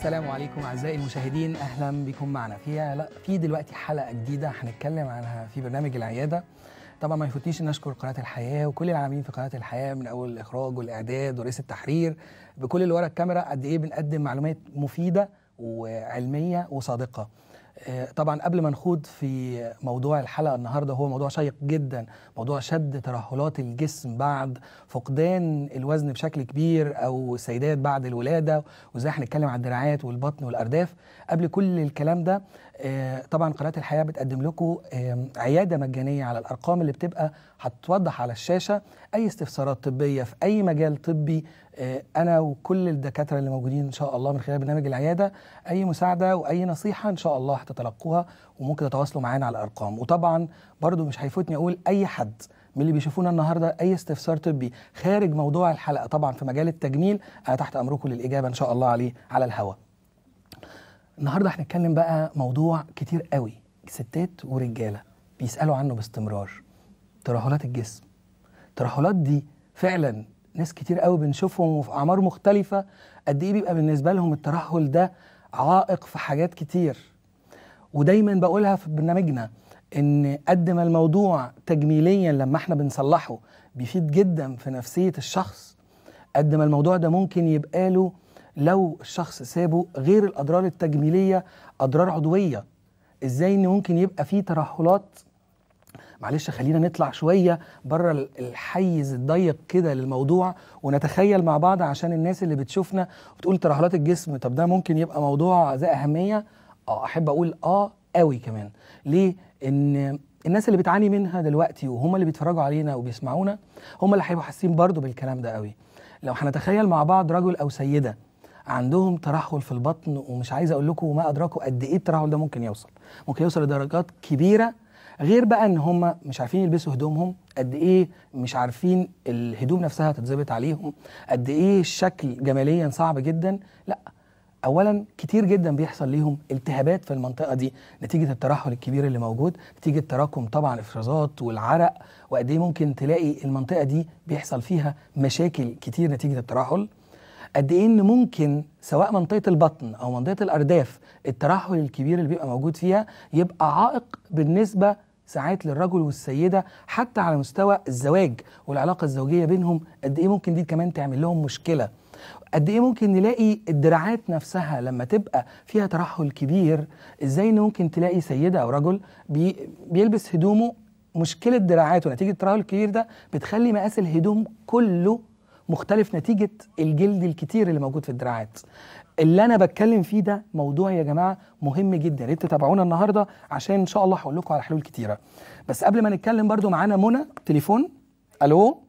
السلام عليكم اعزائي المشاهدين اهلا بكم معنا في لا في دلوقتي حلقه جديده هنتكلم عنها في برنامج العياده طبعا ما يفوتنيش نشكر اشكر قناه الحياه وكل العاملين في قناه الحياه من اول الاخراج والاعداد ورئيس التحرير بكل اللي ورا الكاميرا قد ايه بنقدم معلومات مفيده وعلميه وصادقه آه، طبعا قبل ما نخوض في موضوع الحلقه النهارده هو موضوع شيق جدا موضوع شد ترهلات الجسم بعد فقدان الوزن بشكل كبير او السيدات بعد الولاده وازاي هنتكلم عن الدراعات والبطن والارداف قبل كل الكلام ده آه، طبعا قناه الحياه بتقدم لكم عياده مجانيه على الارقام اللي بتبقى هتوضح على الشاشه اي استفسارات طبيه في اي مجال طبي آه، انا وكل الدكاتره اللي موجودين ان شاء الله من خلال برنامج العياده اي مساعده واي نصيحه ان شاء الله هتتلقوها وممكن تتواصلوا معانا على الارقام وطبعا برضو مش هيفوتني اقول اي حد من اللي بيشوفونا النهارده اي استفسار طبي خارج موضوع الحلقه طبعا في مجال التجميل انا تحت امركم للاجابه ان شاء الله عليه على الهواء النهارده هنتكلم بقى موضوع كتير قوي ستات ورجاله بيسالوا عنه باستمرار ترهلات الجسم الترهلات دي فعلا ناس كتير قوي بنشوفهم في اعمار مختلفه قد ايه بيبقى بالنسبه لهم الترهل ده عائق في حاجات كتير ودايما بقولها في برنامجنا ان قد ما الموضوع تجميليا لما احنا بنصلحه بيفيد جدا في نفسيه الشخص قد ما الموضوع ده ممكن يبقى له لو الشخص سابه غير الأضرار التجميلية أضرار عضوية إزاي إن ممكن يبقى في ترهلات معلش خلينا نطلع شوية بره الحيز الضيق كده للموضوع ونتخيل مع بعض عشان الناس اللي بتشوفنا وتقول ترهلات الجسم طب ده ممكن يبقى موضوع ذا أهمية اه أحب أقول آه قوي كمان ليه؟ إن الناس اللي بتعاني منها دلوقتي وهم اللي بيتفرجوا علينا وبيسمعونا هم اللي هيبقوا حاسين برضه بالكلام ده قوي لو هنتخيل مع بعض رجل أو سيدة عندهم ترهل في البطن ومش عايز اقول لكم وما ادراكوا قد ايه الترهل ده ممكن يوصل ممكن يوصل لدرجات كبيره غير بقى ان هم مش عارفين يلبسوا هدومهم قد ايه مش عارفين الهدوم نفسها تتظبط عليهم قد ايه الشكل جماليا صعب جدا لا اولا كتير جدا بيحصل ليهم التهابات في المنطقه دي نتيجه الترهل الكبير اللي موجود نتيجه تراكم طبعا الافرازات والعرق وقد ايه ممكن تلاقي المنطقه دي بيحصل فيها مشاكل كتير نتيجه الترهل قد ايه ان ممكن سواء منطقه البطن او منطقه الارداف الترهل الكبير اللي بيبقى موجود فيها يبقى عائق بالنسبه ساعات للرجل والسيده حتى على مستوى الزواج والعلاقه الزوجيه بينهم قد ايه ممكن دي كمان تعمل لهم مشكله قد ايه ممكن نلاقي الدراعات نفسها لما تبقى فيها ترهل كبير ازاي ان ممكن تلاقي سيده او رجل بي بيلبس هدومه مشكله دراعاته نتيجه الترهل الكبير ده بتخلي مقاس الهدوم كله مختلف نتيجه الجلد الكتير اللي موجود في الدراعات اللي انا بتكلم فيه ده موضوع يا جماعه مهم جدا يا ريت تتابعونا النهارده عشان ان شاء الله هقول لكم على حلول كتيره بس قبل ما نتكلم برضو معانا منى تليفون الو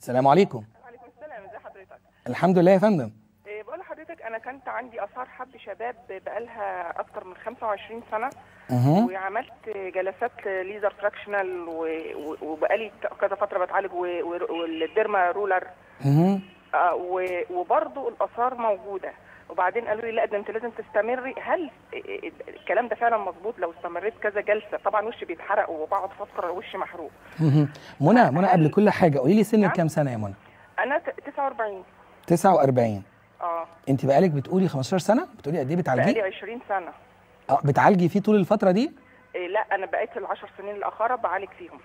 السلام عليكم وعليكم السلام ازي حضرتك الحمد لله يا فندم إيه، بقول لحضرتك انا كانت عندي اثار حب شباب بقالها اكتر من 25 سنه وعملت جلسات ليزر فراكشنال وبقالي كذا فتره بتعالج والديرما رولر اها آه وبرضه الاثار موجوده وبعدين قالوا لي لا ده انت لازم تستمري هل الكلام ده فعلا مظبوط لو استمريت كذا جلسه طبعا وشي بيتحرق وبقعد فتره وشي محروق منى منى قبل كل حاجه قولي لي سنك نعم. كام سنه يا منى انا 49 49 اه انت بقالك بتقولي 15 سنه بتقولي قد ايه بتعالجي بقالي 20 سنه اه بتعالجي فيه طول الفتره دي؟ إيه لا انا بقيت ال 10 سنين الاخره بعالج فيهم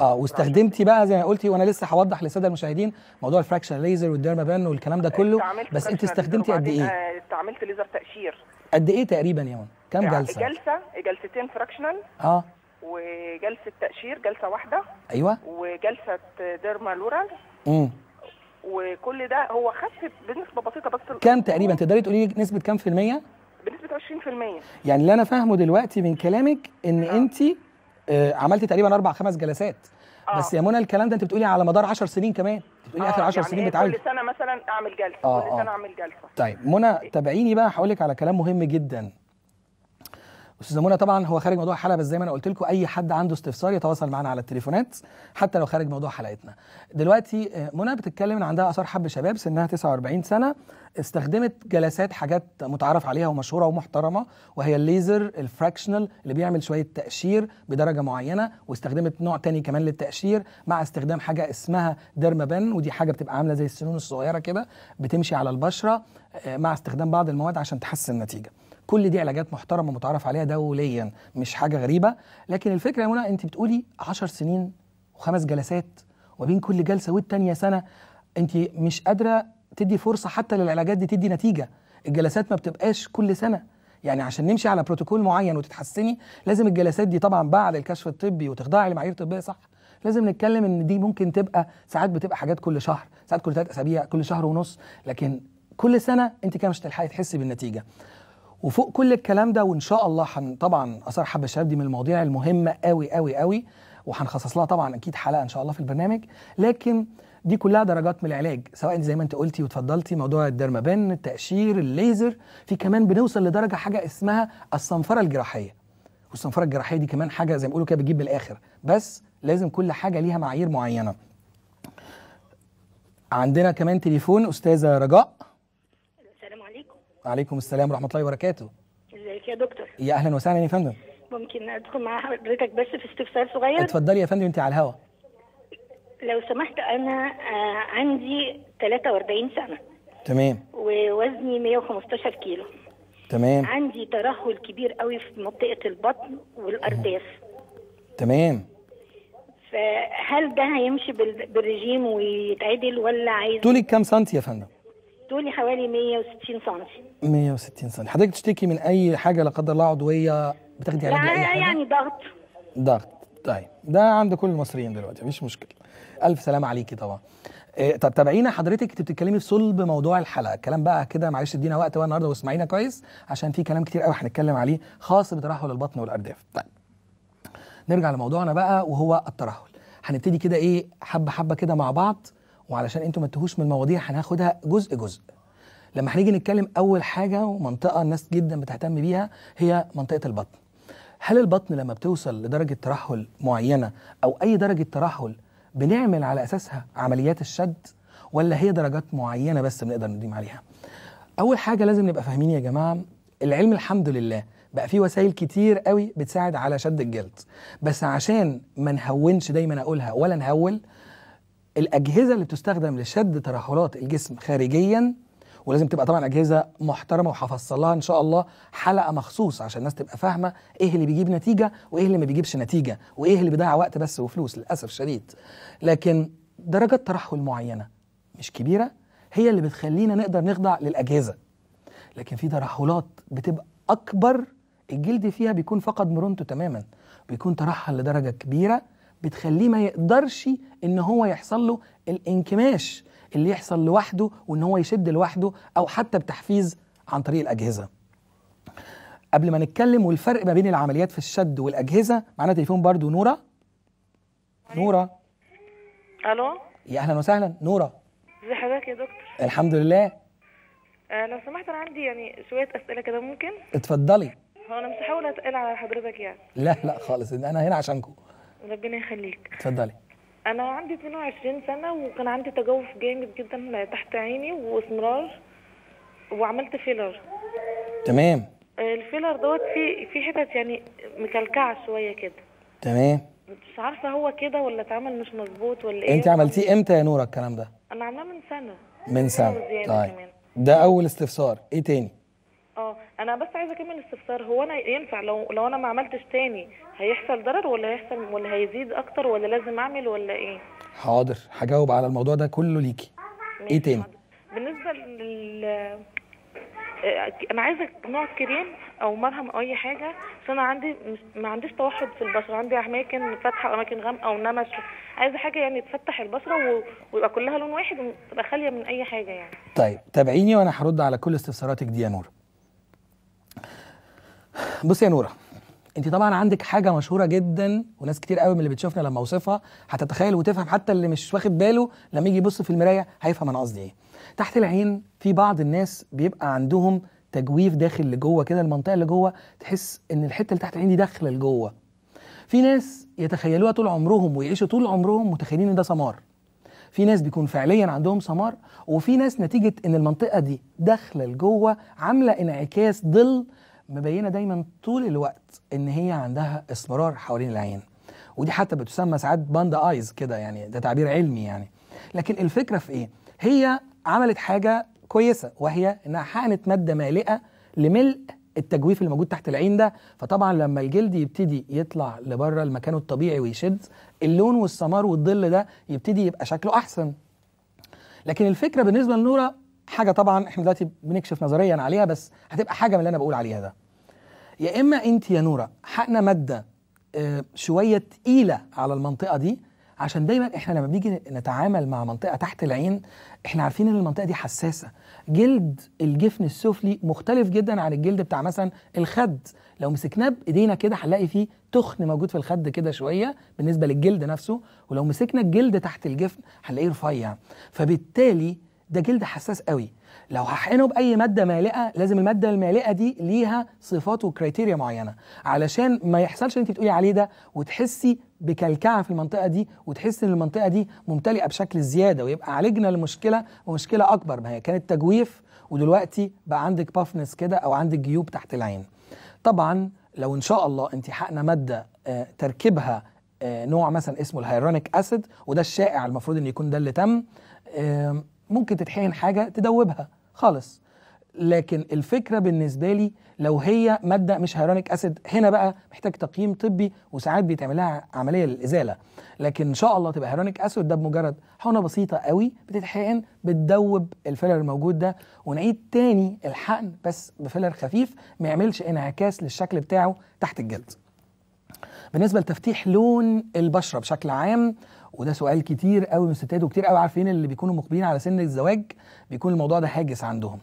اه واستخدمتي بقى زي ما قلتي وانا لسه هوضح للساده المشاهدين موضوع الفراكشن ليزر والديرما بان والكلام ده كله إيه، بس انت استخدمتي قد ايه؟ استعملت آه، ليزر تقشير قد ايه تقريبا يا هون؟ كام آه، جلسه؟ جلسه جلستين فراكشنال اه وجلسه تقشير جلسه واحده ايوه وجلسه ديرما لورال امم وكل ده هو خف بنسبه بسيطه بس كام تقريبا تقدري تقولي لي نسبه كام في الميه؟ بنسبه 20% يعني اللي انا فاهمه دلوقتي من كلامك ان آه. انت آه عملتي تقريبا اربع خمس جلسات آه. بس يا منى الكلام ده انت بتقولي على مدار 10 سنين كمان بتقولي آه اخر 10 يعني سنين إيه بتعالج كل سنه مثلا اعمل جلسه آه كل سنه آه. اعمل جلسه طيب منى تابعيني بقى هقول لك على كلام مهم جدا استاذ منى طبعا هو خارج موضوع الحلقه بس زي ما انا قلت لكم اي حد عنده استفسار يتواصل معنا على التليفونات حتى لو خارج موضوع حلقتنا دلوقتي آه، منى بتتكلم ان عندها اثار حب شباب سنها 49 سنه استخدمت جلسات حاجات متعارف عليها ومشهوره ومحترمه وهي الليزر الفراكشنال اللي بيعمل شويه تقشير بدرجه معينه واستخدمت نوع تاني كمان للتقشير مع استخدام حاجه اسمها ديرمابن ودي حاجه بتبقى عامله زي السنون الصغيره كده بتمشي على البشره آه، مع استخدام بعض المواد عشان تحسن النتيجه كل دي علاجات محترمه متعارف عليها دوليا مش حاجه غريبه لكن الفكره يا منى انت بتقولي 10 سنين وخمس جلسات وبين كل جلسه والتانيه سنه انت مش قادره تدي فرصه حتى للعلاجات دي تدي نتيجه الجلسات ما بتبقاش كل سنه يعني عشان نمشي على بروتوكول معين وتتحسني لازم الجلسات دي طبعا بعد الكشف الطبي وتخضعي لمعايير طبيه صح لازم نتكلم ان دي ممكن تبقى ساعات بتبقى حاجات كل شهر ساعات كل ثلاث اسابيع كل شهر ونص لكن كل سنه انت كده مش هتحسي تحسي بالنتيجه وفوق كل الكلام ده وان شاء الله هن طبعا اثار حب الشباب دي من المواضيع المهمه قوي قوي قوي وهنخصص لها طبعا اكيد حلقه ان شاء الله في البرنامج لكن دي كلها درجات من العلاج سواء زي ما انت قلتي وتفضلتي موضوع الدرمبان التقشير الليزر في كمان بنوصل لدرجه حاجه اسمها الصنفره الجراحيه والصنفره الجراحيه دي كمان حاجه زي ما بيقولوا كده بتجيب من الاخر بس لازم كل حاجه ليها معايير معينه عندنا كمان تليفون استاذه رجاء عليكم السلام ورحمه الله وبركاته ازيك يا دكتور يا اهلا وسهلا يا فندم ممكن ادخل مع حضرتك بس في استفسار صغير اتفضلي يا فندم انت على الهوا لو سمحت انا آه، عندي 43 سنه تمام ووزني 115 كيلو تمام عندي ترهل كبير قوي في منطقه البطن والارداف تمام فهل ده هيمشي بالرجيم ويتعدل ولا عايز طولك كام سنتي يا فندم طولي حوالي 160 سم 160 سم حضرتك تشتكي من اي حاجه لا قدر الله عضويه بتاخدي علاج لاي يعني, يعني ضغط ضغط طيب ده عند كل المصريين دلوقتي مفيش مشكله الف سلامه عليكي طبعا إيه طب تابعينا حضرتك انت بتتكلمي في صلب موضوع الحلقه الكلام بقى كده معلش ادينا وقت بقى النهارده واسمعينا كويس عشان في كلام كتير قوي هنتكلم عليه خاص بترهل البطن والارداف طيب نرجع لموضوعنا بقى وهو الترهل هنبتدي كده ايه حبه حبه كده مع بعض وعلشان انتوا ما تهوش من المواضيع هناخدها جزء جزء لما هنيجي نتكلم اول حاجه ومنطقه الناس جدا بتهتم بيها هي منطقه البطن هل البطن لما بتوصل لدرجه ترهل معينه او اي درجه ترهل بنعمل على اساسها عمليات الشد ولا هي درجات معينه بس بنقدر نديم عليها اول حاجه لازم نبقى فاهمين يا جماعه العلم الحمد لله بقى في وسائل كتير قوي بتساعد على شد الجلد بس عشان ما نهونش دايما اقولها ولا نهول الاجهزه اللي بتستخدم لشد ترهلات الجسم خارجيا ولازم تبقى طبعا اجهزه محترمه وهفصل لها ان شاء الله حلقه مخصوص عشان الناس تبقى فاهمه ايه اللي بيجيب نتيجه وايه اللي ما بيجيبش نتيجه وايه اللي بيضيع وقت بس وفلوس للاسف شديد لكن درجات ترهل معينه مش كبيره هي اللي بتخلينا نقدر نخضع للاجهزه لكن في ترهلات بتبقى اكبر الجلد فيها بيكون فقد مرونته تماما بيكون ترحل لدرجه كبيره بتخليه ما يقدرش ان هو يحصل له الانكماش اللي يحصل لوحده وان هو يشد لوحده او حتى بتحفيز عن طريق الاجهزه قبل ما نتكلم والفرق ما بين العمليات في الشد والاجهزه معانا تليفون برضو نوره نوره الو يا اهلا وسهلا نوره ازي حضرتك يا دكتور الحمد لله آه، لو سمحت انا عندي يعني شويه اسئله كده ممكن اتفضلي هو انا مش هحاول اتقل على حضرتك يعني لا لا خالص انا هنا عشانكم ربنا يخليك اتفضلي انا عندي 22 سنه وكان عندي تجوف جامد جدا تحت عيني واسمرار وعملت فيلر تمام آه، الفيلر دوت في في حتت يعني مكلكعه شويه كده تمام مش عارفه هو كده ولا اتعمل مش مظبوط ولا ايه انت عملتيه امتى يا نوره الكلام ده انا عملناه من سنه من سنه طيب كمان. ده اول استفسار ايه تاني اه انا بس عايزه اكمل استفسار هو انا ينفع لو لو انا ما عملتش تاني هيحصل ضرر ولا هيحصل ولا هيزيد اكتر ولا لازم اعمل ولا ايه حاضر هجاوب على الموضوع ده كله ليكي ايه تاني بالنسبه لل آه، انا عايزه نوع كريم او مرهم او اي حاجه عشان انا عندي مش... ما عنديش توحد في البشره عندي اماكن فاتحه واماكن غامقه ونمش عايزه حاجه يعني تفتح البشره و... ويبقى كلها لون واحد وتبقى خاليه من اي حاجه يعني طيب تابعيني وانا هرد على كل استفساراتك دي يا نور بصي يا نوره انت طبعا عندك حاجه مشهوره جدا وناس كتير قوي من اللي بتشوفنا لما اوصفها هتتخيل وتفهم حتى اللي مش واخد باله لما يجي يبص في المرايه هيفهم انا قصدي ايه تحت العين في بعض الناس بيبقى عندهم تجويف داخل لجوه كده المنطقه اللي جوه تحس ان الحته اللي تحت العين دي داخله لجوه في ناس يتخيلوها طول عمرهم ويعيشوا طول عمرهم متخيلين ان ده سمار في ناس بيكون فعليا عندهم سمار وفي ناس نتيجه ان المنطقه دي داخله لجوه عامله انعكاس ظل مبينه دايما طول الوقت ان هي عندها اصمرار حوالين العين ودي حتى بتسمى ساعات باندا ايز كده يعني ده تعبير علمي يعني لكن الفكره في ايه هي عملت حاجه كويسه وهي انها حقنت ماده مالئه لملء التجويف اللي موجود تحت العين ده فطبعا لما الجلد يبتدي يطلع لبره المكان الطبيعي ويشد اللون والسمار والظل ده يبتدي يبقى شكله احسن لكن الفكره بالنسبه لنوره حاجه طبعا احنا دلوقتي بنكشف نظريا عليها بس هتبقى حاجه من اللي انا بقول عليها ده يا اما انت يا نوره حقنا ماده آه، شويه تقيله على المنطقه دي عشان دايما احنا لما بنيجي نتعامل مع منطقه تحت العين احنا عارفين ان المنطقه دي حساسه جلد الجفن السفلي مختلف جدا عن الجلد بتاع مثلا الخد لو مسكناه بايدينا كده هنلاقي فيه تخن موجود في الخد كده شويه بالنسبه للجلد نفسه ولو مسكنا الجلد تحت الجفن هنلاقيه رفيع فبالتالي ده جلد حساس قوي لو هحقنه باي ماده مالئه لازم الماده المالئه دي ليها صفات وكريتيريا معينه علشان ما يحصلش انت بتقولي عليه ده وتحسي بكلكعه في المنطقه دي وتحسي ان المنطقه دي ممتلئه بشكل زياده ويبقى عالجنا المشكله ومشكله اكبر ما هي كانت تجويف ودلوقتي بقى عندك بافنس كده او عندك جيوب تحت العين طبعا لو ان شاء الله انت حقنا ماده آه، تركيبها آه، نوع مثلا اسمه الهيرونيك اسيد وده الشائع المفروض ان يكون ده اللي تم ممكن تتحقن حاجه تدوبها خالص لكن الفكره بالنسبه لي لو هي ماده مش هيرونيك اسيد هنا بقى محتاج تقييم طبي وساعات بيتعمل لها عمليه للازاله لكن ان شاء الله تبقى هيرونيك اسيد ده بمجرد حقنه بسيطه قوي بتتحقن بتدوب الفيلر الموجود ده ونعيد تاني الحقن بس بفيلر خفيف ما يعملش انعكاس للشكل بتاعه تحت الجلد بالنسبه لتفتيح لون البشره بشكل عام وده سؤال كتير قوي من الستات وكتير قوي عارفين اللي بيكونوا مقبلين على سن الزواج بيكون الموضوع ده حاجز عندهم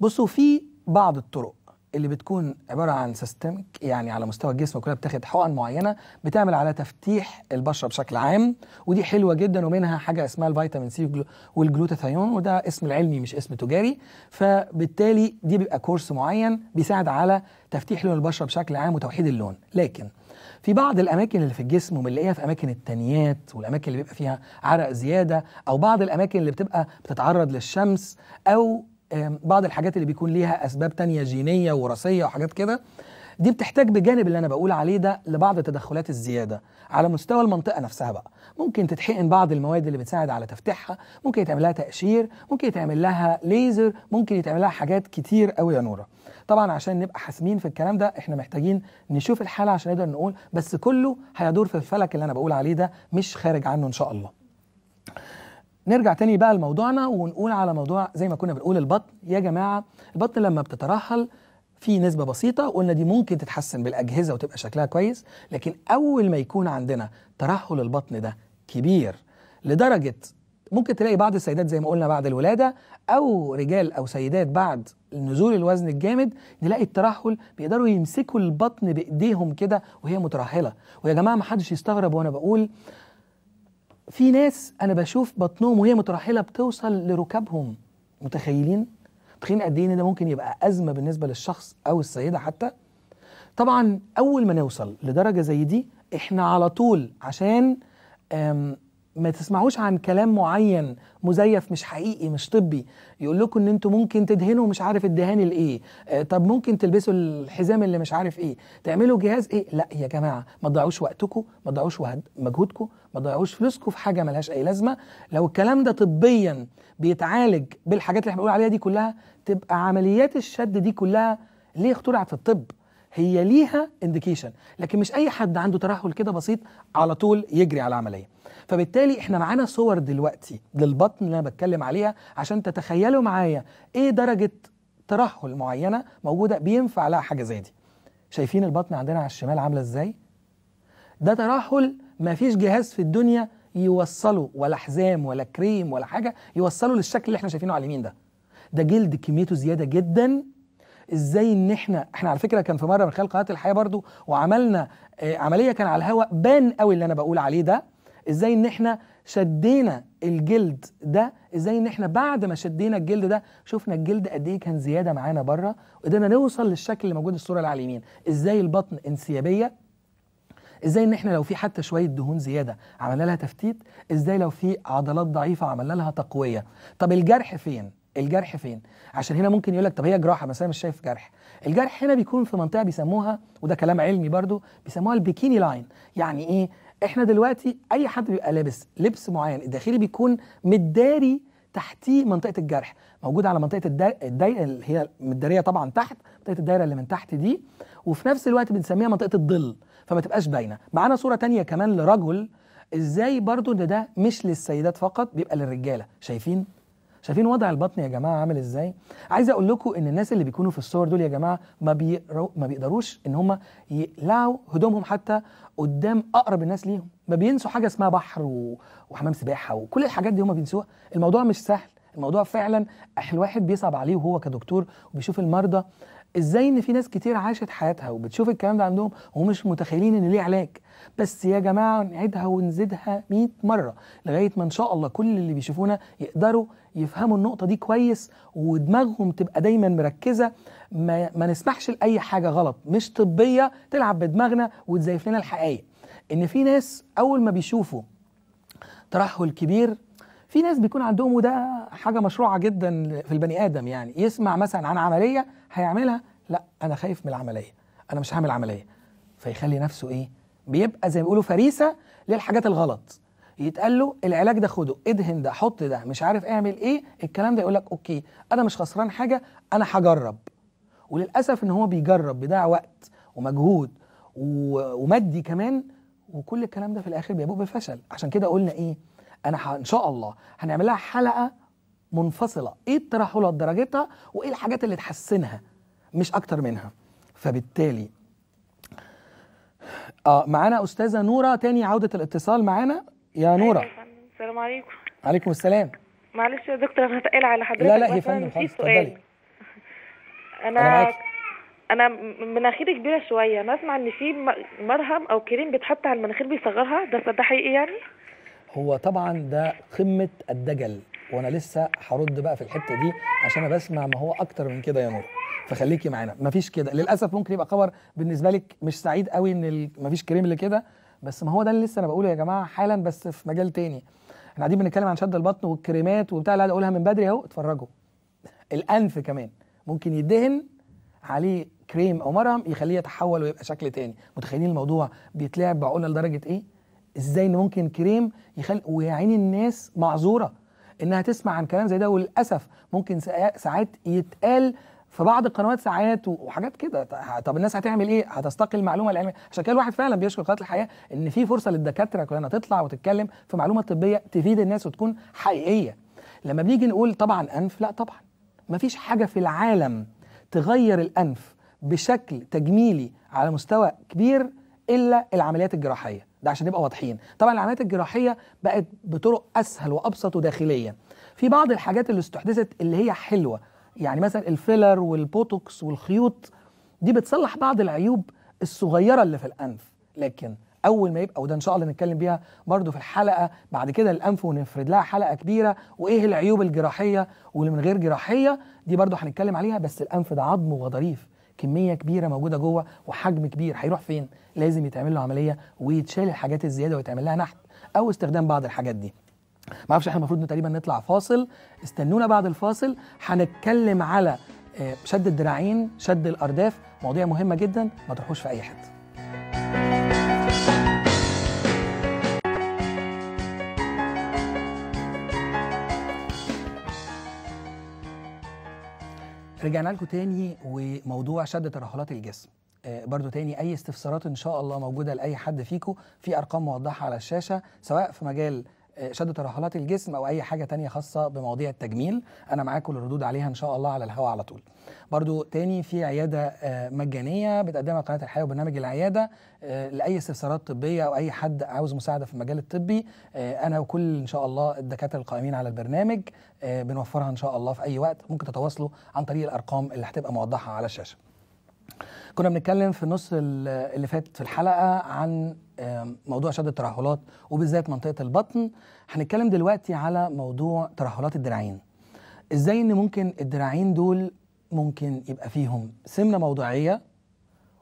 بصوا في بعض الطرق اللي بتكون عباره عن سيستمك يعني على مستوى الجسم كلها بتاخد حقن معينه بتعمل على تفتيح البشره بشكل عام ودي حلوه جدا ومنها حاجه اسمها الفيتامين سي والجلوتاثيون وده اسم علمي مش اسم تجاري فبالتالي دي بيبقى كورس معين بيساعد على تفتيح لون البشره بشكل عام وتوحيد اللون لكن في بعض الاماكن اللي في الجسم وبنلاقيها في اماكن التانيات والاماكن اللي بيبقى فيها عرق زياده او بعض الاماكن اللي بتبقى بتتعرض للشمس او بعض الحاجات اللي بيكون ليها اسباب تانية جينيه وراثيه وحاجات كده دي بتحتاج بجانب اللي انا بقول عليه ده لبعض التدخلات الزياده على مستوى المنطقه نفسها بقى ممكن تتحقن بعض المواد اللي بتساعد على تفتيحها ممكن يتعمل لها تقشير ممكن يتعمل لها ليزر ممكن يتعمل لها حاجات كتير قوي يا نوره طبعا عشان نبقى حاسمين في الكلام ده احنا محتاجين نشوف الحاله عشان نقدر نقول بس كله هيدور في الفلك اللي انا بقول عليه ده مش خارج عنه ان شاء الله نرجع تاني بقى لموضوعنا ونقول على موضوع زي ما كنا بنقول البطن يا جماعه البطن لما بتترهل في نسبة بسيطة قلنا دي ممكن تتحسن بالأجهزة وتبقى شكلها كويس لكن أول ما يكون عندنا ترهل البطن ده كبير لدرجة ممكن تلاقي بعض السيدات زي ما قلنا بعد الولادة أو رجال أو سيدات بعد نزول الوزن الجامد نلاقي الترهل بيقدروا يمسكوا البطن بإيديهم كده وهي مترهلة ويا جماعة محدش يستغرب وأنا بقول في ناس انا بشوف بطنهم وهي مترحله بتوصل لركبهم متخيلين متخيلين قد ايه ان ده ممكن يبقى ازمه بالنسبه للشخص او السيده حتى طبعا اول ما نوصل لدرجه زي دي احنا على طول عشان ما تسمعوش عن كلام معين مزيف مش حقيقي مش طبي يقول لكم ان انتوا ممكن تدهنوا مش عارف الدهان الايه آه طب ممكن تلبسوا الحزام اللي مش عارف ايه تعملوا جهاز ايه لا يا جماعه ما تضيعوش وقتكم ما تضيعوش مجهودكم ما تضيعوش فلوسكم في حاجه ملهاش اي لازمه لو الكلام ده طبيا بيتعالج بالحاجات اللي احنا بنقول عليها دي كلها تبقى عمليات الشد دي كلها ليه اخترعت في الطب هي ليها انديكيشن لكن مش اي حد عنده ترهل كده بسيط على طول يجري على العمليه فبالتالي احنا معانا صور دلوقتي للبطن اللي انا بتكلم عليها عشان تتخيلوا معايا ايه درجه ترهل معينه موجوده بينفع لها حاجه زي دي شايفين البطن عندنا على الشمال عامله ازاي ده ترهل ما فيش جهاز في الدنيا يوصله ولا حزام ولا كريم ولا حاجه يوصله للشكل اللي احنا شايفينه على اليمين ده ده جلد كميته زياده جدا ازاي ان احنا احنا على فكره كان في مره من خلال قناه الحياه برضو وعملنا آه عمليه كان على الهواء بان قوي اللي انا بقول عليه ده ازاي ان احنا شدينا الجلد ده ازاي ان احنا بعد ما شدينا الجلد ده شفنا الجلد قد ايه كان زياده معانا بره وقدرنا نوصل للشكل اللي موجود الصوره اللي على اليمين ازاي البطن انسيابيه ازاي ان احنا لو في حتى شويه دهون زياده عملنا لها تفتيت ازاي لو في عضلات ضعيفه عملنا لها تقويه طب الجرح فين الجرح فين عشان هنا ممكن يقول لك طب هي جراحه بس انا مش شايف جرح الجرح هنا بيكون في منطقه بيسموها وده كلام علمي برضو بيسموها البيكيني لاين يعني ايه احنا دلوقتي اي حد بيبقى لابس لبس معين الداخلي بيكون متداري تحتيه منطقه الجرح موجود على منطقه الدايره اللي هي متداريه طبعا تحت منطقه الدايره اللي من تحت دي وفي نفس الوقت بنسميها منطقه الظل فما تبقاش باينه معانا صوره تانية كمان لرجل ازاي برضو ان ده, ده مش للسيدات فقط بيبقى للرجاله شايفين شايفين وضع البطن يا جماعه عامل ازاي عايز اقول لكم ان الناس اللي بيكونوا في الصور دول يا جماعه ما بيقروا ما بيقدروش ان هم يقلعوا هدومهم حتى قدام اقرب الناس ليهم ما بينسوا حاجه اسمها بحر و... وحمام سباحه وكل الحاجات دي هم بينسوها الموضوع مش سهل الموضوع فعلا الواحد بيصعب عليه وهو كدكتور وبيشوف المرضى ازاي ان في ناس كتير عاشت حياتها وبتشوف الكلام ده عندهم ومش متخيلين ان ليه علاج بس يا جماعه نعيدها ونزيدها 100 مره لغايه ما ان شاء الله كل اللي بيشوفونا يقدروا يفهموا النقطه دي كويس ودماغهم تبقى دايما مركزه ما, ما نسمحش لاي حاجه غلط مش طبيه تلعب بدماغنا وتزيف لنا الحقائق ان في ناس اول ما بيشوفوا ترهل كبير في ناس بيكون عندهم وده حاجه مشروعه جدا في البني ادم يعني يسمع مثلا عن عمليه هيعملها لا انا خايف من العمليه انا مش هعمل عمليه فيخلي نفسه ايه بيبقى زي ما بيقولوا فريسه للحاجات الغلط يتقال له العلاج ده خده ادهن ده حط ده مش عارف اعمل ايه الكلام ده يقول لك اوكي انا مش خسران حاجه انا هجرب وللاسف ان هو بيجرب بيضيع وقت ومجهود ومادي كمان وكل الكلام ده في الاخر بيبوء بالفشل عشان كده قلنا ايه انا ان شاء الله هنعمل لها حلقه منفصله ايه الترهلات درجتها وايه الحاجات اللي تحسنها مش اكتر منها فبالتالي اه معانا استاذه نوره تاني عوده الاتصال معانا يا أيوة نوره السلام عليكم عليكم السلام معلش يا دكتور انا هتقل على حضرتك لا لا يا فندم خالص سؤال انا انا مناخيري كبيره شويه انا اسمع ان في مرهم او كريم بيتحط على المناخير بيصغرها ده ده حقيقي يعني هو طبعا ده قمه الدجل وانا لسه هرد بقى في الحته دي عشان انا بسمع ما هو اكتر من كده يا نور فخليكي معانا مفيش كده للاسف ممكن يبقى خبر بالنسبه لك مش سعيد قوي ان مفيش كريم اللي كده بس ما هو ده اللي لسه انا بقوله يا جماعه حالا بس في مجال تاني احنا قاعدين بنتكلم عن شد البطن والكريمات وبتاع لا اقولها من بدري اهو اتفرجوا الانف كمان ممكن يدهن عليه كريم او مرهم يخليه يتحول ويبقى شكل تاني متخيلين الموضوع بيتلعب بعقولنا لدرجه ايه ازاي ان ممكن كريم يخلي ويا عيني الناس معذوره انها تسمع عن كلام زي ده وللاسف ممكن ساعات يتقال في بعض القنوات ساعات وحاجات كده طب الناس هتعمل ايه هتستقي المعلومه العلميه عشان كده الواحد فعلا بيشكر قناه الحياه ان في فرصه للدكاتره كلها تطلع وتتكلم في معلومه طبيه تفيد الناس وتكون حقيقيه لما بنيجي نقول طبعا انف لا طبعا مفيش حاجه في العالم تغير الانف بشكل تجميلي على مستوى كبير الا العمليات الجراحيه ده عشان نبقى واضحين طبعا العمليات الجراحيه بقت بطرق اسهل وابسط وداخليه في بعض الحاجات اللي استحدثت اللي هي حلوه يعني مثلا الفيلر والبوتوكس والخيوط دي بتصلح بعض العيوب الصغيره اللي في الانف لكن اول ما يبقى وده ان شاء الله نتكلم بيها برضو في الحلقه بعد كده الانف ونفرد لها حلقه كبيره وايه العيوب الجراحيه واللي من غير جراحيه دي برضو هنتكلم عليها بس الانف ده عظم وظريف كميه كبيره موجوده جوه وحجم كبير هيروح فين لازم يتعمل له عمليه ويتشال الحاجات الزياده ويتعمل لها نحت او استخدام بعض الحاجات دي ما اعرفش احنا المفروض تقريبا نطلع فاصل استنونا بعد الفاصل هنتكلم على آه، شد الدراعين شد الارداف مواضيع مهمه جدا ما تروحوش في اي حته رجعنا لكم تاني وموضوع شد ترهلات الجسم آه، برضو تاني اي استفسارات ان شاء الله موجوده لاي حد فيكم في ارقام موضحه على الشاشه سواء في مجال آه، شده ترهلات الجسم او اي حاجه تانية خاصه بمواضيع التجميل انا معاكم الردود عليها ان شاء الله على الهواء على طول برضو تاني في عياده آه، مجانيه بتقدمها قناه الحياه وبرنامج العياده آه، لاي استفسارات طبيه او اي حد عاوز مساعده في المجال الطبي انا وكل ان شاء الله الدكاتره القائمين على البرنامج بنوفرها ان شاء الله في اي وقت ممكن تتواصلوا عن طريق الارقام اللي هتبقى موضحه على الشاشه كنا بنتكلم في النص اللي فات في الحلقه عن موضوع شد الترهلات وبالذات منطقه البطن هنتكلم دلوقتي على موضوع ترهلات الدراعين ازاي ان ممكن الدراعين دول ممكن يبقى فيهم سمنه موضوعيه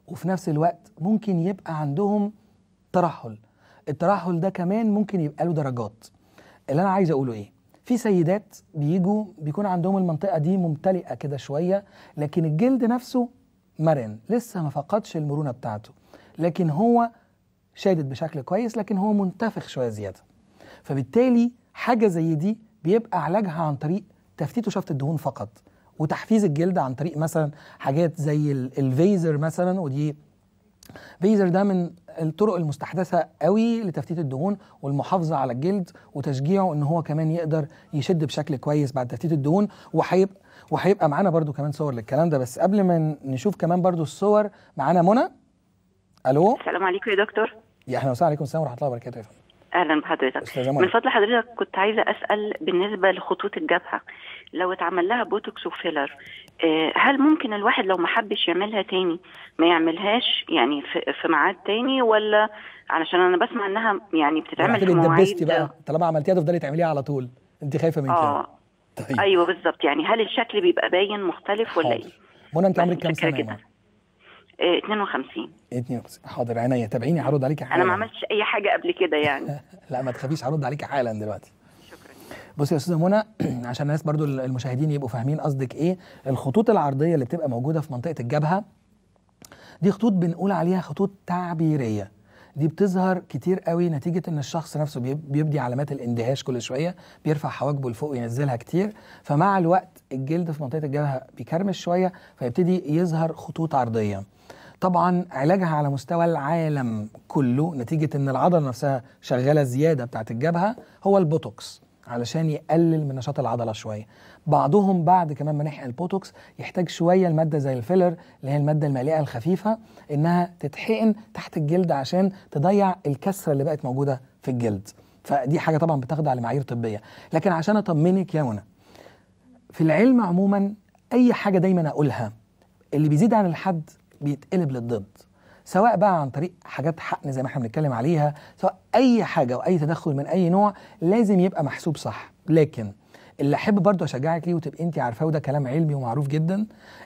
وفي نفس الوقت ممكن يبقى عندهم ترهل الترهل ده كمان ممكن يبقى له درجات اللي انا عايز اقوله ايه في سيدات بيجوا بيكون عندهم المنطقه دي ممتلئه كده شويه لكن الجلد نفسه مرن لسه ما فقدش المرونة بتاعته لكن هو شادد بشكل كويس لكن هو منتفخ شوية زيادة فبالتالي حاجة زي دي بيبقى علاجها عن طريق تفتيت وشفط الدهون فقط وتحفيز الجلد عن طريق مثلا حاجات زي الفيزر مثلا ودي فيزر ده من الطرق المستحدثه قوي لتفتيت الدهون والمحافظه على الجلد وتشجيعه ان هو كمان يقدر يشد بشكل كويس بعد تفتيت الدهون وهيبقى وهيبقى معانا برضو كمان صور للكلام ده بس قبل ما نشوف كمان برضو الصور معانا منى الو السلام عليكم يا دكتور يا اهلا وسهلا عليكم السلام ورحمه الله وبركاته يا فندم اهلا بحضرتك من فضل حضرتك كنت عايزه اسال بالنسبه لخطوط الجبهه لو اتعمل لها بوتوكس وفيلر آه، هل ممكن الواحد لو ما حبش يعملها تاني ما يعملهاش يعني في ميعاد تاني ولا علشان انا بسمع انها يعني بتتعمل في مواعيد بقى طالما عملتيها تفضلي تعمليها على طول انت خايفه من كده اه طيب. ايوه بالظبط يعني هل الشكل بيبقى باين مختلف ولا ايه؟ منى انت عمرك كام سنه كده. 52 يعني؟ 52 آه، حاضر عينيا تابعيني هرد عليكي حالا انا ما عملتش اي حاجه قبل كده يعني لا ما تخافيش هرد عليكي حالا دلوقتي شكرا بصي يا استاذه منى عشان الناس برضو المشاهدين يبقوا فاهمين قصدك ايه الخطوط العرضيه اللي بتبقى موجوده في منطقه الجبهه دي خطوط بنقول عليها خطوط تعبيريه دي بتظهر كتير قوي نتيجه ان الشخص نفسه بيبدي علامات الاندهاش كل شويه بيرفع حواجبه لفوق وينزلها كتير فمع الوقت الجلد في منطقه الجبهه بيكرمش شويه فيبتدي يظهر خطوط عرضيه طبعا علاجها على مستوى العالم كله نتيجه ان العضله نفسها شغاله زياده بتاعت الجبهه هو البوتوكس علشان يقلل من نشاط العضله شويه بعضهم بعد كمان ما نحقن البوتوكس يحتاج شويه الماده زي الفيلر اللي هي الماده المالئه الخفيفه انها تتحقن تحت الجلد عشان تضيع الكسره اللي بقت موجوده في الجلد فدي حاجه طبعا بتخضع لمعايير طبيه لكن عشان اطمنك يا منى في العلم عموما اي حاجه دايما اقولها اللي بيزيد عن الحد بيتقلب للضد سواء بقى عن طريق حاجات حقن زي ما احنا بنتكلم عليها سواء اي حاجه واي تدخل من اي نوع لازم يبقى محسوب صح لكن اللي احب برضه اشجعك ليه وتبقي انت عارفاه وده كلام علمي ومعروف جدا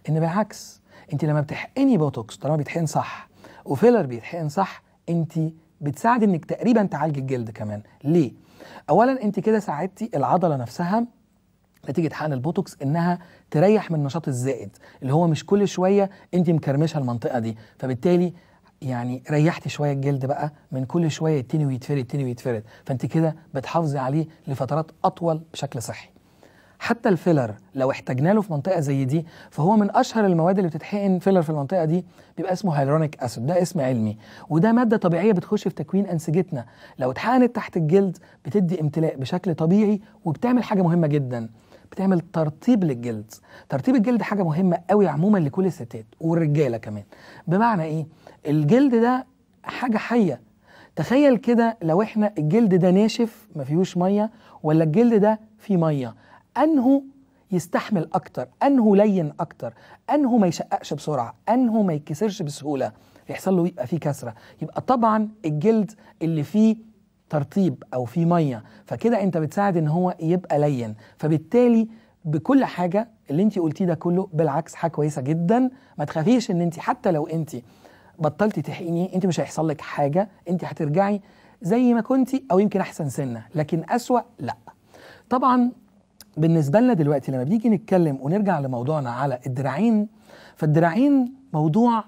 ان بالعكس انت لما بتحقني بوتوكس طالما بيتحقن صح وفيلر بيتحقن صح انت بتساعد انك تقريبا تعالج الجلد كمان ليه اولا انت كده ساعدتي العضله نفسها نتيجه حقن البوتوكس انها تريح من النشاط الزائد اللي هو مش كل شويه انت مكرمشه المنطقه دي فبالتالي يعني ريحتي شويه الجلد بقى من كل شويه يتني ويتفرد يتني ويتفرد فانت كده بتحافظي عليه لفترات اطول بشكل صحي حتى الفيلر لو احتجنا له في منطقه زي دي فهو من اشهر المواد اللي بتتحقن فيلر في المنطقه دي بيبقى اسمه هيلورونيك اسيد ده اسم علمي وده ماده طبيعيه بتخش في تكوين انسجتنا لو اتحقنت تحت الجلد بتدي امتلاء بشكل طبيعي وبتعمل حاجه مهمه جدا بتعمل ترطيب للجلد ترطيب الجلد حاجه مهمه قوي عموما لكل الستات والرجاله كمان بمعنى ايه الجلد ده حاجه حيه تخيل كده لو احنا الجلد ده ناشف ما فيهوش ميه ولا الجلد ده فيه ميه انه يستحمل اكتر انه لين اكتر انه ما يشققش بسرعه انه ما يتكسرش بسهوله يحصل له يبقى فيه كسره يبقى طبعا الجلد اللي فيه ترطيب او فيه ميه فكده انت بتساعد ان هو يبقى لين فبالتالي بكل حاجه اللي انت قلتيه ده كله بالعكس حاجه كويسه جدا ما تخافيش ان انت حتى لو انت بطلتي تحقني انت مش هيحصل لك حاجه انت هترجعي زي ما كنتي او يمكن احسن سنه لكن اسوا لا طبعا بالنسبه لنا دلوقتي لما بنيجي نتكلم ونرجع لموضوعنا على الدراعين فالدراعين موضوع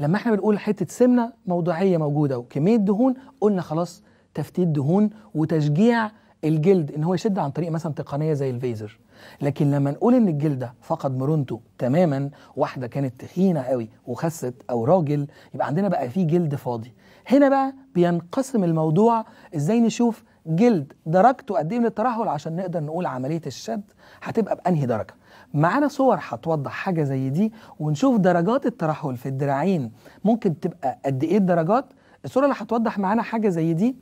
لما احنا بنقول حته سمنه موضوعيه موجوده وكميه دهون قلنا خلاص تفتيت دهون وتشجيع الجلد ان هو يشد عن طريق مثلا تقنيه زي الفيزر لكن لما نقول ان الجلد ده فقد مرونته تماما واحده كانت تخينه قوي وخست او راجل يبقى عندنا بقى في جلد فاضي هنا بقى بينقسم الموضوع ازاي نشوف جلد درجته قد ايه من الترهل عشان نقدر نقول عمليه الشد هتبقى بانهي درجه معانا صور هتوضح حاجه زي دي ونشوف درجات الترهل في الدراعين ممكن تبقى قد ايه الدرجات الصوره اللي هتوضح معانا حاجه زي دي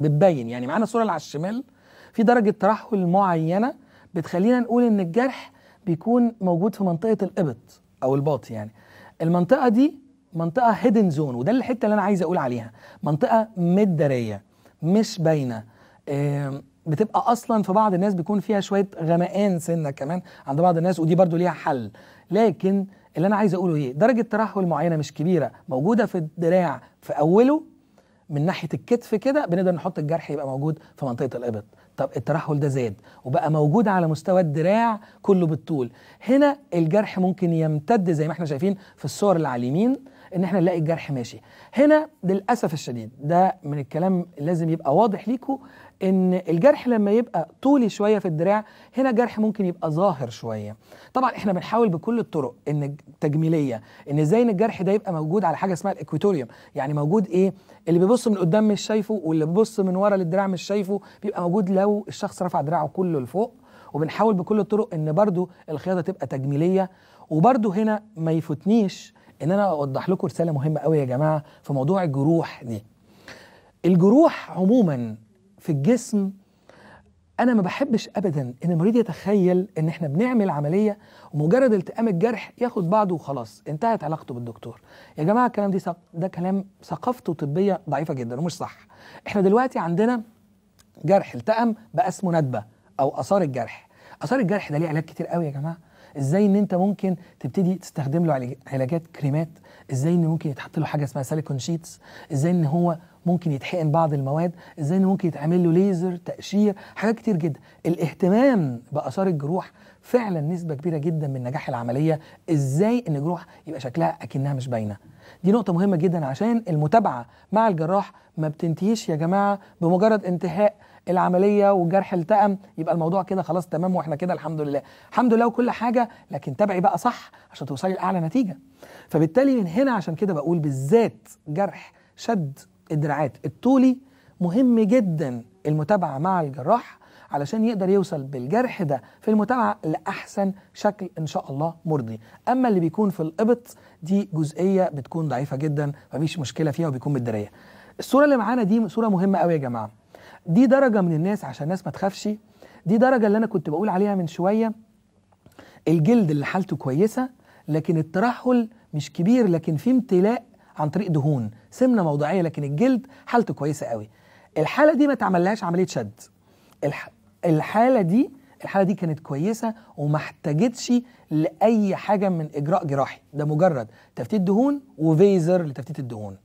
بتبين يعني معانا الصوره اللي على الشمال في درجه ترهل معينه بتخلينا نقول ان الجرح بيكون موجود في منطقه الابط او الباط يعني المنطقه دي منطقه هيدن زون وده الحته اللي انا عايز اقول عليها منطقه مداريه مش باينه بتبقى اصلا في بعض الناس بيكون فيها شويه غمقان سنه كمان عند بعض الناس ودي برضو ليها حل لكن اللي انا عايز اقوله ايه درجه ترهل معينه مش كبيره موجوده في الدراع في اوله من ناحيه الكتف كده بنقدر نحط الجرح يبقى موجود في منطقه الابط طب الترهل ده زاد وبقى موجود على مستوى الدراع كله بالطول هنا الجرح ممكن يمتد زي ما احنا شايفين في الصور اللي على اليمين ان احنا نلاقي الجرح ماشي هنا للاسف الشديد ده من الكلام لازم يبقى واضح ليكم ان الجرح لما يبقى طولي شويه في الدراع هنا جرح ممكن يبقى ظاهر شويه طبعا احنا بنحاول بكل الطرق ان التجميليه ان ازاي ان الجرح ده يبقى موجود على حاجه اسمها الاكويتوريوم يعني موجود ايه اللي بيبص من قدام مش شايفه واللي بيبص من ورا للدراع مش شايفه بيبقى موجود لو الشخص رفع دراعه كله لفوق وبنحاول بكل الطرق ان برضو الخياطه تبقى تجميليه وبرضو هنا ما يفوتنيش ان انا اوضح لكم رساله مهمه قوي يا جماعه في موضوع الجروح دي الجروح عموما في الجسم انا ما بحبش ابدا ان المريض يتخيل ان احنا بنعمل عمليه ومجرد التئام الجرح ياخد بعضه وخلاص انتهت علاقته بالدكتور يا جماعه الكلام دي ده كلام ثقافته طبيه ضعيفه جدا ومش صح احنا دلوقتي عندنا جرح التئم بقى اسمه ندبه او اثار الجرح اثار الجرح ده ليه علاج كتير قوي يا جماعه ازاي ان انت ممكن تبتدي تستخدم له علاجات كريمات ازاي ان ممكن يتحط له حاجه اسمها سيليكون شيتس ازاي ان هو ممكن يتحقن بعض المواد ازاي ان ممكن يتعمل له ليزر تقشير حاجات كتير جدا الاهتمام باثار الجروح فعلا نسبه كبيره جدا من نجاح العمليه ازاي ان الجروح يبقى شكلها اكنها مش باينه دي نقطه مهمه جدا عشان المتابعه مع الجراح ما بتنتهيش يا جماعه بمجرد انتهاء العمليه والجرح التئم يبقى الموضوع كده خلاص تمام واحنا كده الحمد لله الحمد لله وكل حاجه لكن تابعي بقى صح عشان توصلي لاعلى نتيجه فبالتالي من هنا عشان كده بقول بالذات جرح شد الدراعات الطولي مهم جدا المتابعه مع الجراح علشان يقدر يوصل بالجرح ده في المتابعه لاحسن شكل ان شاء الله مرضي اما اللي بيكون في الابط دي جزئيه بتكون ضعيفه جدا مفيش مشكله فيها وبيكون بالدرية الصوره اللي معانا دي صوره مهمه قوي يا جماعه دي درجة من الناس عشان الناس ما تخافش دي درجة اللي أنا كنت بقول عليها من شوية الجلد اللي حالته كويسة لكن الترهل مش كبير لكن في امتلاء عن طريق دهون سمنة موضعية لكن الجلد حالته كويسة قوي الحالة دي ما تعملهاش عملية شد الح... الحالة دي الحالة دي كانت كويسة وما احتاجتش لأي حاجة من إجراء جراحي ده مجرد تفتيت دهون وفيزر لتفتيت الدهون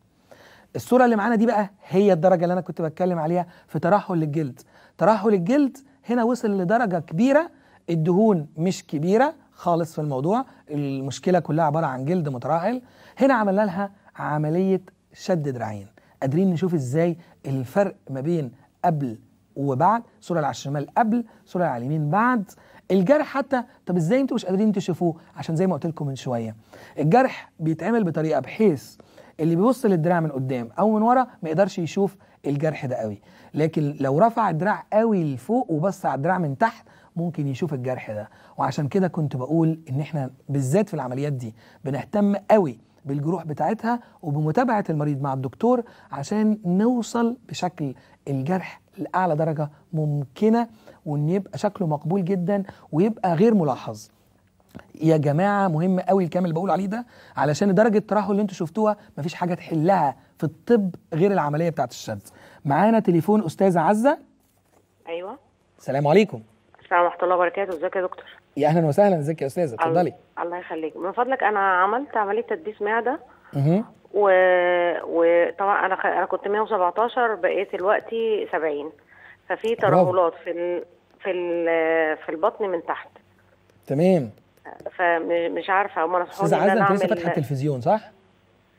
الصوره اللي معانا دي بقى هي الدرجه اللي انا كنت بتكلم عليها في ترهل الجلد ترهل الجلد هنا وصل لدرجه كبيره الدهون مش كبيره خالص في الموضوع المشكله كلها عباره عن جلد مترهل هنا عملنا لها عمليه شد دراعين قادرين نشوف ازاي الفرق ما بين قبل وبعد صوره على الشمال قبل صوره على اليمين بعد الجرح حتى طب ازاي انتوا مش قادرين تشوفوه عشان زي ما قلت لكم من شويه الجرح بيتعمل بطريقه بحيث اللي بيبص للدراع من قدام او من ورا ما يقدرش يشوف الجرح ده قوي لكن لو رفع الدراع قوي لفوق وبص على الدراع من تحت ممكن يشوف الجرح ده وعشان كده كنت بقول ان احنا بالذات في العمليات دي بنهتم قوي بالجروح بتاعتها وبمتابعه المريض مع الدكتور عشان نوصل بشكل الجرح لاعلى درجه ممكنه وان يبقى شكله مقبول جدا ويبقى غير ملاحظ يا جماعه مهم قوي الكلام اللي بقول عليه ده علشان درجه الترهل اللي انتم شفتوها مفيش حاجه تحلها في الطب غير العمليه بتاعه الشد معانا تليفون استاذه عزه ايوه السلام عليكم السلام ورحمه الله وبركاته ازيك يا دكتور يا اهلا وسهلا ازيك يا استاذه اتفضلي الله يخليك من فضلك انا عملت عمليه تدليس معده و... وطبعا انا خ... انا كنت 117 بقيت دلوقتي 70 ففي ترهلات في ال... في ال... في البطن من تحت تمام فمش عارفه هم نصحوني استاذه عزه انت لسه فاتحه التلفزيون صح؟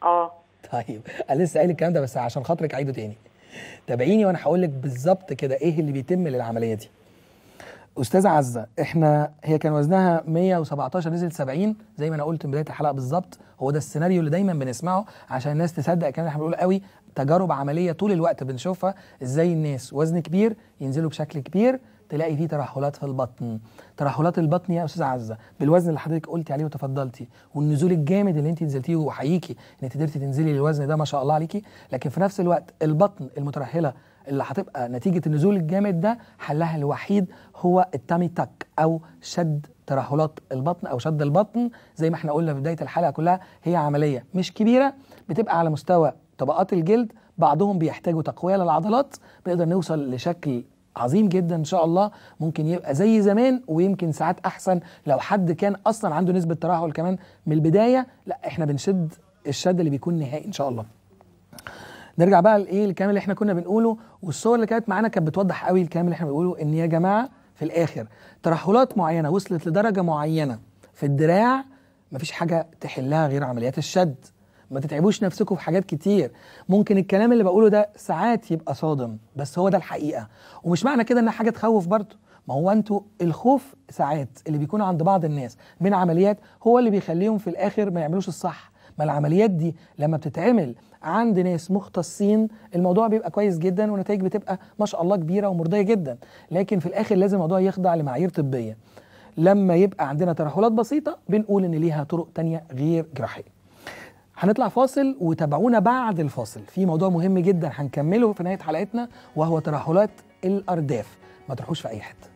اه طيب انا لسه قايل الكلام ده بس عشان خاطرك عيده تاني تابعيني وانا هقول لك بالظبط كده ايه اللي بيتم للعمليه دي استاذه عزه احنا هي كان وزنها 117 نزل 70 زي ما انا قلت من بدايه الحلقه بالظبط هو ده السيناريو اللي دايما بنسمعه عشان الناس تصدق كان احنا بنقول قوي تجارب عمليه طول الوقت بنشوفها ازاي الناس وزن كبير ينزلوا بشكل كبير تلاقي فيه ترهلات في البطن ترهلات البطن يا استاذ عزه بالوزن اللي حضرتك قلتي عليه وتفضلتي والنزول الجامد اللي انت نزلتيه واحييكي ان انت قدرتي تنزلي للوزن ده ما شاء الله عليكي لكن في نفس الوقت البطن المترهله اللي هتبقى نتيجه النزول الجامد ده حلها الوحيد هو التامي تك او شد ترهلات البطن او شد البطن زي ما احنا قلنا في بدايه الحلقه كلها هي عمليه مش كبيره بتبقى على مستوى طبقات الجلد بعضهم بيحتاجوا تقويه للعضلات بنقدر نوصل لشكل عظيم جدا ان شاء الله ممكن يبقى زي زمان ويمكن ساعات احسن لو حد كان اصلا عنده نسبه ترهل كمان من البدايه لا احنا بنشد الشد اللي بيكون نهائي ان شاء الله نرجع بقى لايه الكلام اللي احنا كنا بنقوله والصور اللي كانت معانا كانت بتوضح قوي الكلام اللي احنا بنقوله ان يا جماعه في الاخر ترهلات معينه وصلت لدرجه معينه في الدراع مفيش حاجه تحلها غير عمليات الشد ما تتعبوش نفسكم في حاجات كتير ممكن الكلام اللي بقوله ده ساعات يبقى صادم بس هو ده الحقيقه ومش معنى كده ان حاجه تخوف برضه ما هو انتوا الخوف ساعات اللي بيكون عند بعض الناس من عمليات هو اللي بيخليهم في الاخر ما يعملوش الصح ما العمليات دي لما بتتعمل عند ناس مختصين الموضوع بيبقى كويس جدا والنتائج بتبقى ما شاء الله كبيره ومرضيه جدا لكن في الاخر لازم الموضوع يخضع لمعايير طبيه لما يبقى عندنا ترهلات بسيطه بنقول ان ليها طرق تانية غير جراحيه هنطلع فاصل وتابعونا بعد الفاصل في موضوع مهم جدا هنكمله في نهايه حلقتنا وهو ترهلات الارداف ما تروحوش في اي حته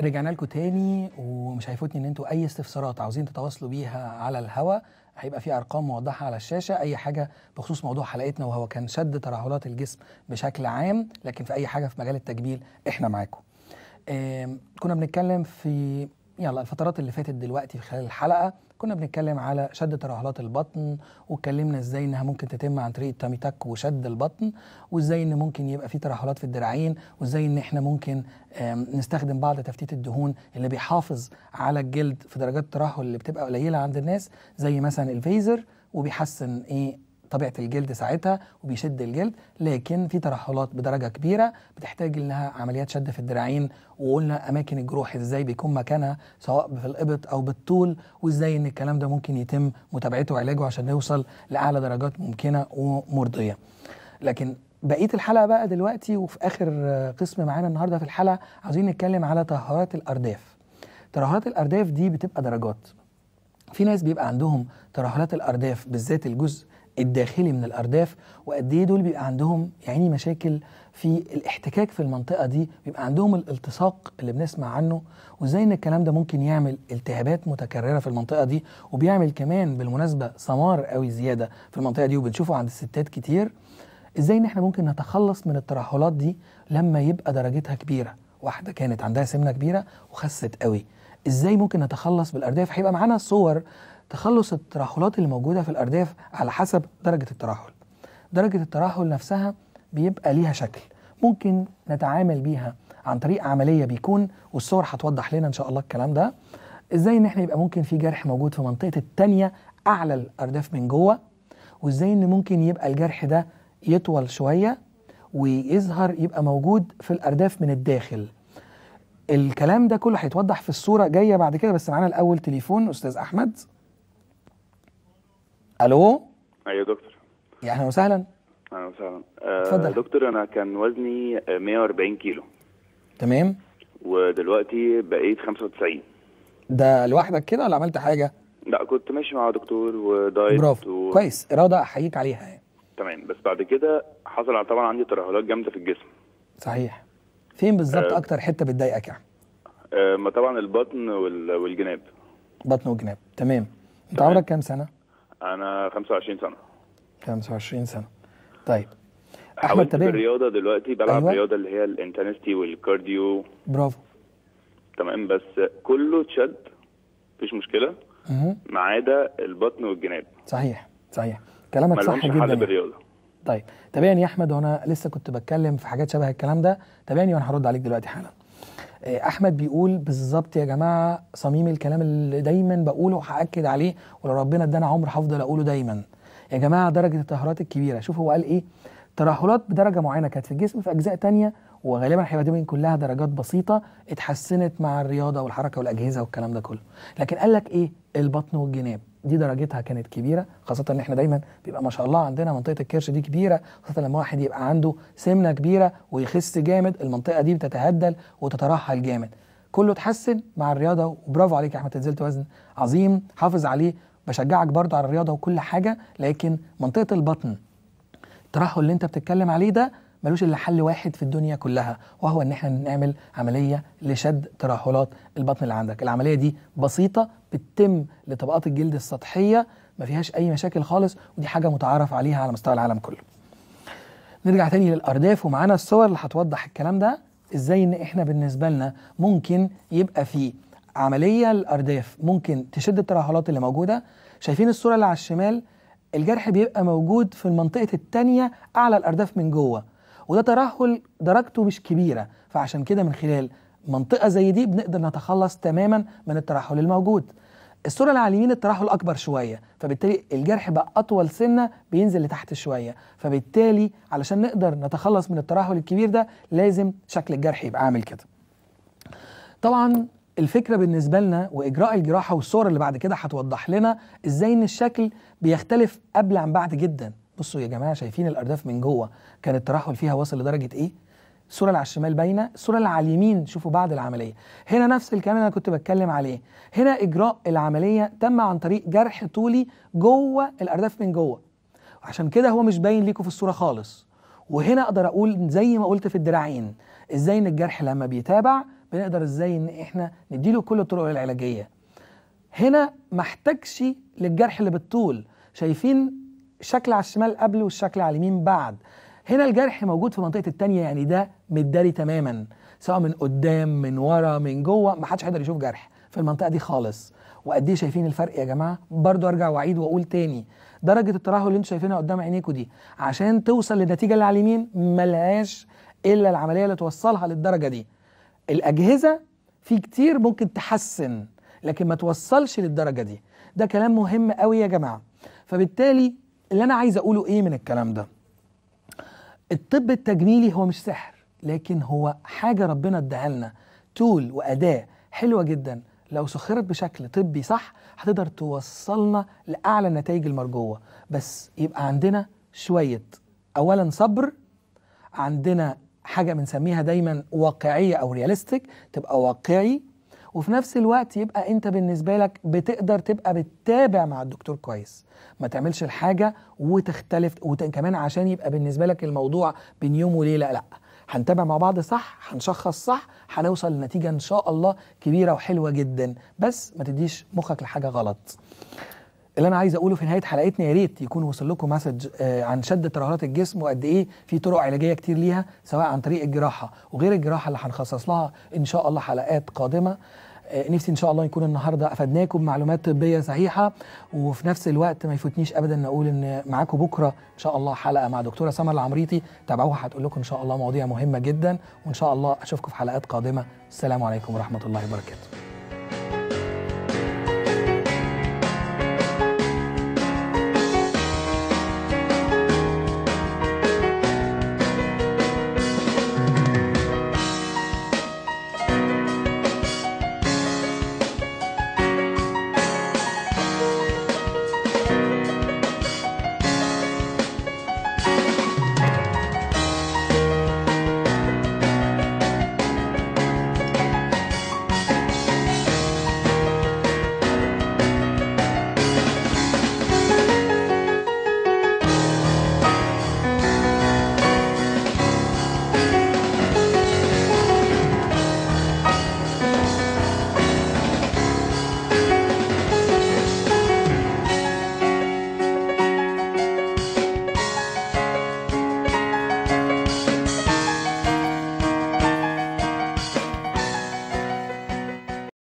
رجعنا لكم تاني ومش هيفوتني ان انتوا اي استفسارات عاوزين تتواصلوا بيها على الهوا هيبقى في ارقام واضحه على الشاشه اي حاجه بخصوص موضوع حلقتنا وهو كان شد ترهلات الجسم بشكل عام لكن في اي حاجه في مجال التجميل احنا معاكم كنا بنتكلم في يلا الفترات اللي فاتت دلوقتي خلال الحلقه كنا بنتكلم على شد ترهلات البطن واتكلمنا ازاي انها ممكن تتم عن طريق التاميتاك وشد البطن وازاي ان ممكن يبقى في ترهلات في الدراعين وازاي ان احنا ممكن نستخدم بعض تفتيت الدهون اللي بيحافظ على الجلد في درجات الترهل اللي بتبقى قليله عند الناس زي مثلا الفيزر وبيحسن ايه طبيعه الجلد ساعتها وبيشد الجلد لكن في ترهلات بدرجه كبيره بتحتاج لها عمليات شد في الدراعين وقلنا اماكن الجروح ازاي بيكون مكانها سواء في الابط او بالطول وازاي ان الكلام ده ممكن يتم متابعته وعلاجه عشان نوصل لاعلى درجات ممكنه ومرضيه لكن بقيه الحلقه بقى دلوقتي وفي اخر قسم معانا النهارده في الحلقه عاوزين نتكلم على ترهلات الارداف ترهلات الارداف دي بتبقى درجات في ناس بيبقى عندهم ترهلات الارداف بالذات الجزء الداخلي من الارداف وقد ايه دول بيبقى عندهم يعني مشاكل في الاحتكاك في المنطقه دي بيبقى عندهم الالتصاق اللي بنسمع عنه وازاي ان الكلام ده ممكن يعمل التهابات متكرره في المنطقه دي وبيعمل كمان بالمناسبه سمار قوي زياده في المنطقه دي وبنشوفه عند الستات كتير ازاي ان احنا ممكن نتخلص من الترهلات دي لما يبقى درجتها كبيره واحده كانت عندها سمنه كبيره وخست قوي ازاي ممكن نتخلص بالارداف هيبقى معانا صور تخلص الترهلات اللي موجوده في الأرداف على حسب درجه الترهل درجه الترهل نفسها بيبقى ليها شكل ممكن نتعامل بيها عن طريق عمليه بيكون والصور هتوضح لنا ان شاء الله الكلام ده ازاي ان احنا يبقى ممكن في جرح موجود في منطقه التانيه اعلى الارداف من جوه وازاي ان ممكن يبقى الجرح ده يطول شويه ويظهر يبقى موجود في الارداف من الداخل الكلام ده كله هيتوضح في الصوره جايه بعد كده بس معانا الاول تليفون استاذ احمد الو ايوه دكتور يا اهلا وسهلا اهلا وسهلا اتفضل آه، دكتور انا كان وزني 140 كيلو تمام ودلوقتي بقيت 95 ده لوحدك كده ولا عملت حاجه؟ لا كنت ماشي مع دكتور ودايت برافو و... كويس اراده احييك عليها يعني تمام بس بعد كده حصل طبعا عندي ترهلات جامده في الجسم صحيح فين بالظبط أه اكتر حته بتضايقك يعني؟ أه ما طبعا البطن والجناب بطن وجناب تمام. انت عمرك كام سنه؟ انا 25 سنه 25 سنه طيب احمد تمام الرياضه دلوقتي بلعب أيوة. رياضه اللي هي الانتنستي والكارديو برافو تمام بس كله اتشد مفيش مشكله ما عدا البطن والجناب صحيح صحيح كلامك صح جدا حل بالرياضه طيب تابعني يا احمد وانا لسه كنت بتكلم في حاجات شبه الكلام ده تابعني وانا هرد عليك دلوقتي حالا آه، احمد بيقول بالظبط يا جماعه صميم الكلام اللي دايما بقوله وهاكد عليه ولو ربنا ادانا عمر هفضل اقوله دايما يا جماعه درجه التهرات الكبيره شوف هو قال ايه ترهلات بدرجه معينه كانت في الجسم في اجزاء تانية وغالبا هيبقى دي كلها درجات بسيطه اتحسنت مع الرياضه والحركه والاجهزه والكلام ده كله لكن قال لك ايه البطن والجناب دي درجتها كانت كبيره خاصه ان احنا دايما بيبقى ما شاء الله عندنا منطقه الكرش دي كبيره خاصه لما واحد يبقى عنده سمنه كبيره ويخس جامد المنطقه دي بتتهدل وتترهل جامد كله اتحسن مع الرياضه وبرافو عليك يا احمد نزلت وزن عظيم حافظ عليه بشجعك برضه على الرياضه وكل حاجه لكن منطقه البطن الترهل اللي انت بتتكلم عليه ده ملوش الا حل واحد في الدنيا كلها وهو ان احنا نعمل عمليه لشد ترهلات البطن اللي عندك العمليه دي بسيطه بتتم لطبقات الجلد السطحيه ما فيهاش اي مشاكل خالص ودي حاجه متعارف عليها على مستوى العالم كله نرجع تاني للارداف ومعانا الصور اللي هتوضح الكلام ده ازاي ان احنا بالنسبه لنا ممكن يبقى فيه عمليه الارداف ممكن تشد الترهلات اللي موجوده شايفين الصوره اللي على الشمال الجرح بيبقى موجود في المنطقه الثانيه اعلى الارداف من جوه وده ترهل درجته مش كبيره فعشان كده من خلال منطقه زي دي بنقدر نتخلص تماما من الترهل الموجود الصوره اللي على اليمين الترهل اكبر شويه فبالتالي الجرح بقى اطول سنه بينزل لتحت شويه فبالتالي علشان نقدر نتخلص من الترهل الكبير ده لازم شكل الجرح يبقى عامل كده طبعا الفكره بالنسبه لنا واجراء الجراحه والصور اللي بعد كده هتوضح لنا ازاي ان الشكل بيختلف قبل عن بعد جدا بصوا يا جماعه شايفين الارداف من جوه كان الترحل فيها واصل لدرجه ايه الصوره اللي على الشمال باينه الصوره اللي على اليمين شوفوا بعد العمليه هنا نفس الكلام اللي انا كنت بتكلم عليه هنا اجراء العمليه تم عن طريق جرح طولي جوه الارداف من جوه عشان كده هو مش باين ليكم في الصوره خالص وهنا اقدر اقول زي ما قلت في الدراعين ازاي ان الجرح لما بيتابع بنقدر ازاي ان احنا نديله كل الطرق العلاجيه هنا محتاجش للجرح اللي بالطول شايفين الشكل على الشمال قبل والشكل على اليمين بعد هنا الجرح موجود في منطقه الثانيه يعني ده متداري تماما سواء من قدام من ورا من جوه ما حدش هيقدر يشوف جرح في المنطقه دي خالص وقد ايه شايفين الفرق يا جماعه برضو ارجع واعيد واقول تاني درجه الترهل اللي انتوا شايفينها قدام عينيكوا دي عشان توصل للنتيجه اللي على اليمين ملهاش الا العمليه اللي توصلها للدرجه دي الاجهزه في كتير ممكن تحسن لكن ما توصلش للدرجه دي ده كلام مهم قوي يا جماعه فبالتالي اللي انا عايز اقوله ايه من الكلام ده الطب التجميلي هو مش سحر لكن هو حاجه ربنا اداها لنا تول واداه حلوه جدا لو سخرت بشكل طبي صح هتقدر توصلنا لاعلى النتائج المرجوه بس يبقى عندنا شويه اولا صبر عندنا حاجه بنسميها دايما واقعيه او رياليستيك تبقى واقعي وفي نفس الوقت يبقى انت بالنسبه لك بتقدر تبقى بتتابع مع الدكتور كويس ما تعملش الحاجه وتختلف وكمان عشان يبقى بالنسبه لك الموضوع بين يوم وليله لا هنتابع مع بعض صح هنشخص صح هنوصل لنتيجه ان شاء الله كبيره وحلوه جدا بس ما تديش مخك لحاجه غلط اللي انا عايز اقوله في نهايه حلقتنا يا ريت يكون وصل لكم مسج آه، عن شده ترهلات الجسم وقد ايه في طرق علاجيه كتير ليها سواء عن طريق الجراحه وغير الجراحه اللي هنخصص لها ان شاء الله حلقات قادمه آه، نفسي ان شاء الله يكون النهارده افدناكم معلومات طبيه صحيحه وفي نفس الوقت ما يفوتنيش ابدا ان اقول ان معاكم بكره ان شاء الله حلقه مع دكتوره سمر العمريطي تابعوها هتقول لكم ان شاء الله مواضيع مهمه جدا وان شاء الله اشوفكم في حلقات قادمه السلام عليكم ورحمه الله وبركاته